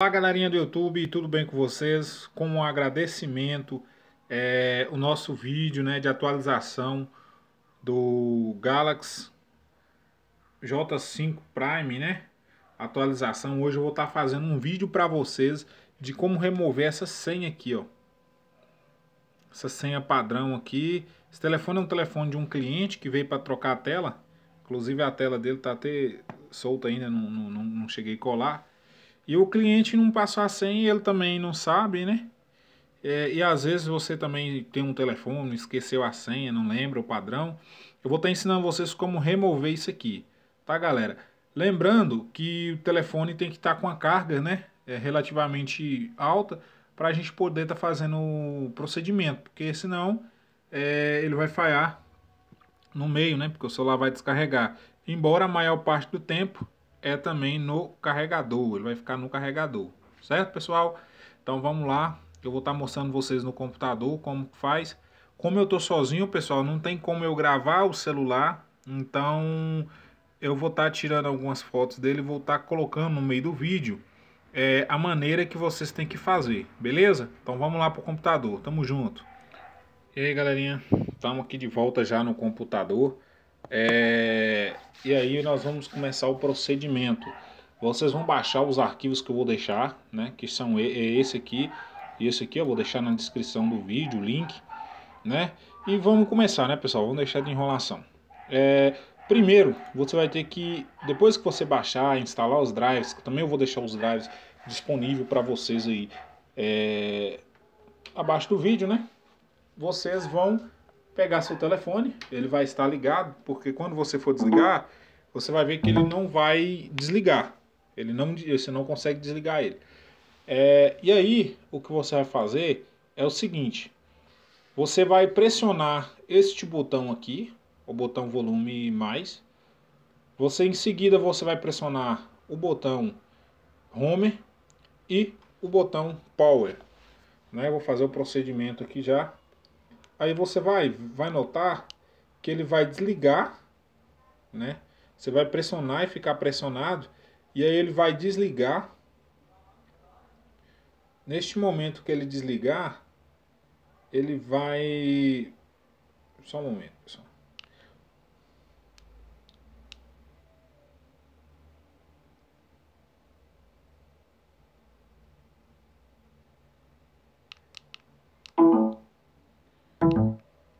Olá, galerinha do YouTube, tudo bem com vocês? Como um agradecimento, é, o nosso vídeo né, de atualização do Galaxy J5 Prime, né? Atualização. Hoje eu vou estar tá fazendo um vídeo para vocês de como remover essa senha aqui, ó. Essa senha padrão aqui. Esse telefone é um telefone de um cliente que veio para trocar a tela. Inclusive a tela dele tá até solta ainda, não, não, não cheguei a colar e o cliente não passou senha e ele também não sabe, né? É, e às vezes você também tem um telefone, esqueceu a senha, não lembra o padrão. Eu vou estar ensinando vocês como remover isso aqui, tá galera? Lembrando que o telefone tem que estar com a carga né, é relativamente alta para a gente poder estar tá fazendo o procedimento, porque senão é, ele vai falhar no meio, né? Porque o celular vai descarregar. Embora a maior parte do tempo é também no carregador, ele vai ficar no carregador, certo pessoal? Então vamos lá, eu vou estar tá mostrando vocês no computador como faz. Como eu estou sozinho, pessoal, não tem como eu gravar o celular, então eu vou estar tá tirando algumas fotos dele e vou estar tá colocando no meio do vídeo é, a maneira que vocês têm que fazer, beleza? Então vamos lá para o computador, tamo junto. E aí galerinha, estamos aqui de volta já no computador. É... E aí nós vamos começar o procedimento. Vocês vão baixar os arquivos que eu vou deixar, né? Que são é esse aqui e esse aqui. Eu vou deixar na descrição do vídeo o link, né? E vamos começar, né, pessoal? Vamos deixar de enrolação. É... Primeiro, você vai ter que, depois que você baixar, instalar os drives, que também eu vou deixar os drives disponível para vocês aí é... abaixo do vídeo, né? Vocês vão pegar seu telefone, ele vai estar ligado, porque quando você for desligar, você vai ver que ele não vai desligar. Ele não, você não consegue desligar ele. É, e aí, o que você vai fazer é o seguinte: você vai pressionar este botão aqui, o botão volume mais. Você em seguida você vai pressionar o botão home e o botão power. Né? Vou fazer o procedimento aqui já aí você vai, vai notar que ele vai desligar, né? Você vai pressionar e ficar pressionado, e aí ele vai desligar. Neste momento que ele desligar, ele vai... Só um momento, pessoal.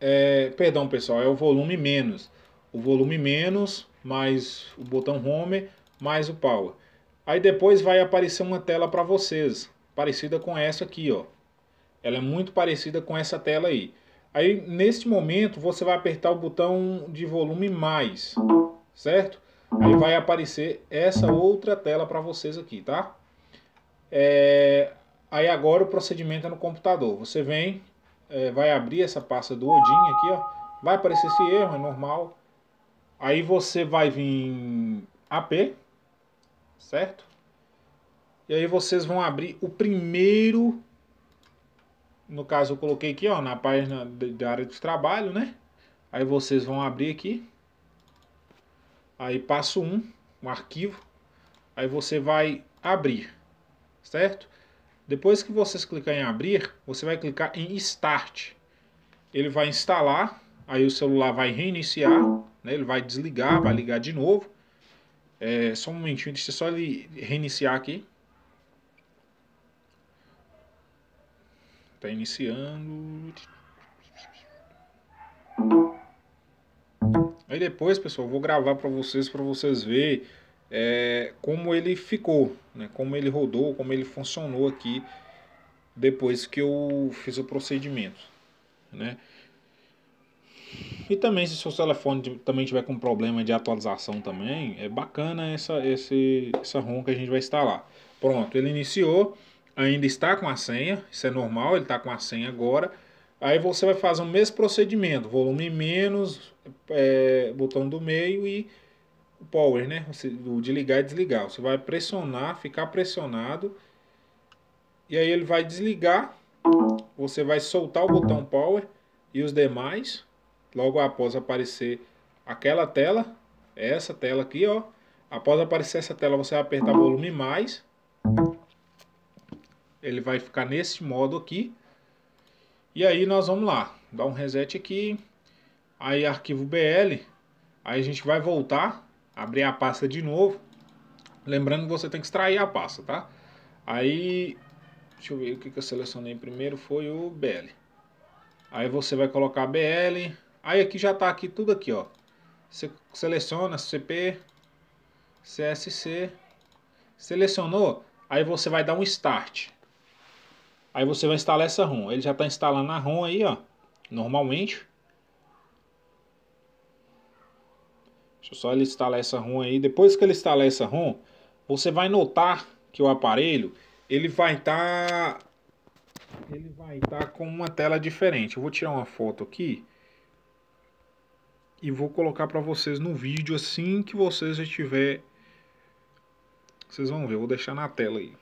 É, perdão, pessoal, é o volume menos. O volume menos, mais o botão home, mais o power. Aí depois vai aparecer uma tela para vocês, parecida com essa aqui, ó. Ela é muito parecida com essa tela aí. Aí, neste momento, você vai apertar o botão de volume mais, certo? Aí vai aparecer essa outra tela para vocês aqui, tá? É... Aí agora o procedimento é no computador. Você vem, é, vai abrir essa pasta do Odin aqui, ó. Vai aparecer esse erro, é normal. Aí você vai vir em AP, certo? E aí vocês vão abrir o primeiro, no caso eu coloquei aqui, ó, na página da área de trabalho, né? Aí vocês vão abrir aqui, aí passo 1, um, um arquivo, aí você vai abrir, certo? Depois que vocês clicar em abrir, você vai clicar em Start. Ele vai instalar, aí o celular vai reiniciar, né? ele vai desligar, vai ligar de novo. É, só um momentinho, deixa só ele reiniciar aqui. Tá iniciando. Aí depois, pessoal, vou gravar para vocês, para vocês verem é, como ele ficou, né, como ele rodou, como ele funcionou aqui depois que eu fiz o procedimento. Né? E também se seu telefone também tiver com problema de atualização também, é bacana essa, esse, essa ROM que a gente vai instalar. Pronto, ele iniciou, ainda está com a senha, isso é normal, ele está com a senha agora. Aí você vai fazer o mesmo procedimento, volume menos, é, botão do meio e o power, né? O de ligar e desligar. Você vai pressionar, ficar pressionado. E aí ele vai desligar. Você vai soltar o botão power e os demais. Logo após aparecer aquela tela, essa tela aqui, ó. Após aparecer essa tela, você vai apertar volume mais. Ele vai ficar nesse modo aqui. E aí nós vamos lá. Dá um reset aqui. Aí arquivo BL. Aí a gente vai voltar abrir a pasta de novo. Lembrando que você tem que extrair a pasta, tá? Aí, deixa eu ver o que, que eu selecionei primeiro, foi o BL. Aí você vai colocar BL, aí aqui já tá aqui tudo aqui, ó. Você seleciona CP, CSC, selecionou, aí você vai dar um Start. Aí você vai instalar essa ROM. Ele já está instalando a ROM aí, ó, normalmente. Deixa eu só ele instalar essa ROM aí. Depois que ele instalar essa ROM, você vai notar que o aparelho ele vai estar tá, ele vai estar tá com uma tela diferente. Eu vou tirar uma foto aqui e vou colocar para vocês no vídeo assim que vocês já tiver vocês vão ver, eu vou deixar na tela aí.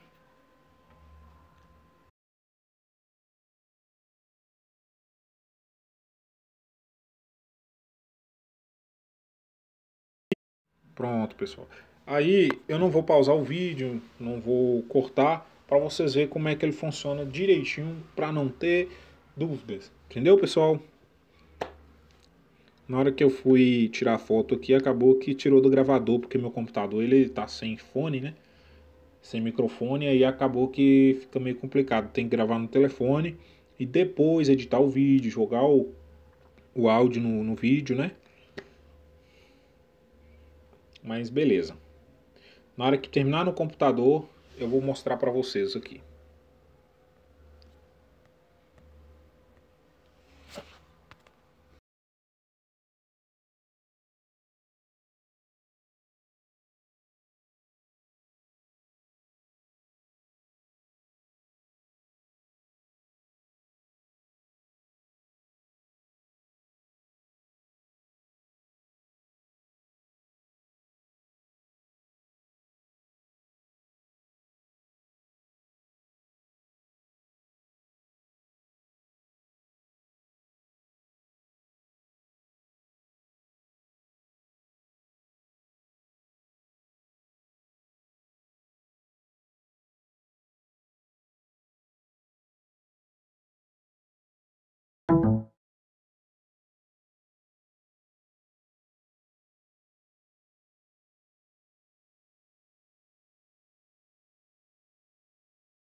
Pronto, pessoal. Aí eu não vou pausar o vídeo, não vou cortar, para vocês verem como é que ele funciona direitinho, para não ter dúvidas. Entendeu, pessoal? Na hora que eu fui tirar a foto aqui, acabou que tirou do gravador, porque meu computador ele tá sem fone, né? Sem microfone, aí acabou que fica meio complicado. Tem que gravar no telefone e depois editar o vídeo, jogar o, o áudio no, no vídeo, né? mas beleza. Na hora que terminar no computador, eu vou mostrar para vocês aqui.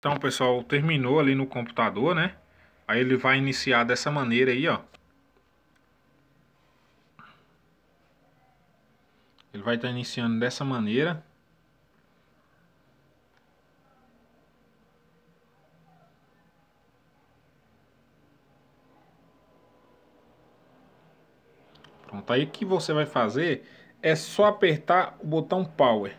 Então, pessoal, terminou ali no computador, né? Aí ele vai iniciar dessa maneira aí, ó. Ele vai estar tá iniciando dessa maneira. Pronto, aí o que você vai fazer é só apertar o botão Power.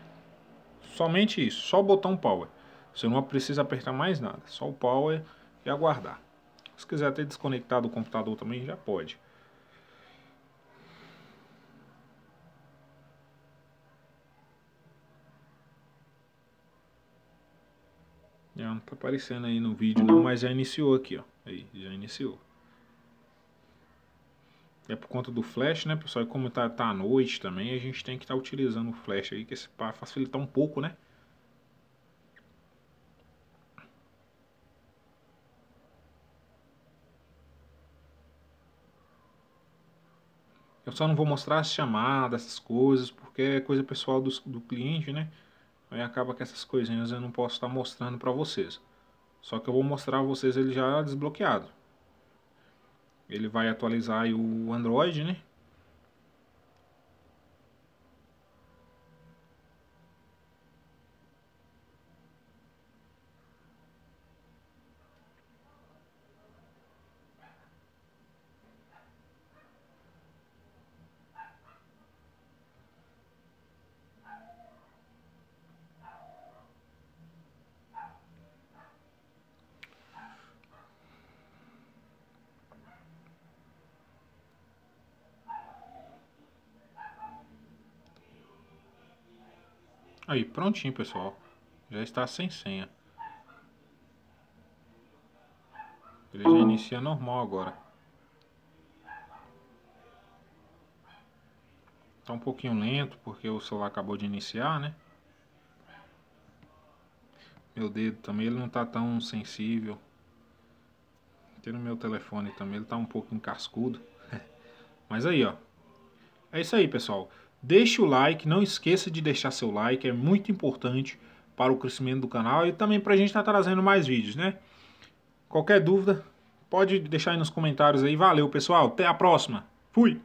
Somente isso, só o botão Power. Você não precisa apertar mais nada, só o power e aguardar. Se quiser ter desconectado o computador também, já pode. Já não tá aparecendo aí no vídeo não, mas já iniciou aqui, ó. Aí, já iniciou. É por conta do flash, né, pessoal? E como tá, tá à noite também, a gente tem que estar tá utilizando o flash aí, que é pra facilitar um pouco, né? Eu só não vou mostrar as chamadas, essas coisas, porque é coisa pessoal do, do cliente, né? Aí acaba que essas coisinhas eu não posso estar tá mostrando para vocês. Só que eu vou mostrar a vocês ele já desbloqueado. Ele vai atualizar o Android, né? Aí, prontinho, pessoal. Já está sem senha. Ele já inicia normal agora. Tá um pouquinho lento, porque o celular acabou de iniciar, né? Meu dedo também, ele não tá tão sensível. Tem no meu telefone também, ele tá um pouco encascudo. Mas aí, ó. É isso aí, pessoal. Deixe o like, não esqueça de deixar seu like, é muito importante para o crescimento do canal e também para a gente estar tá trazendo mais vídeos, né? Qualquer dúvida, pode deixar aí nos comentários aí. Valeu, pessoal. Até a próxima. Fui!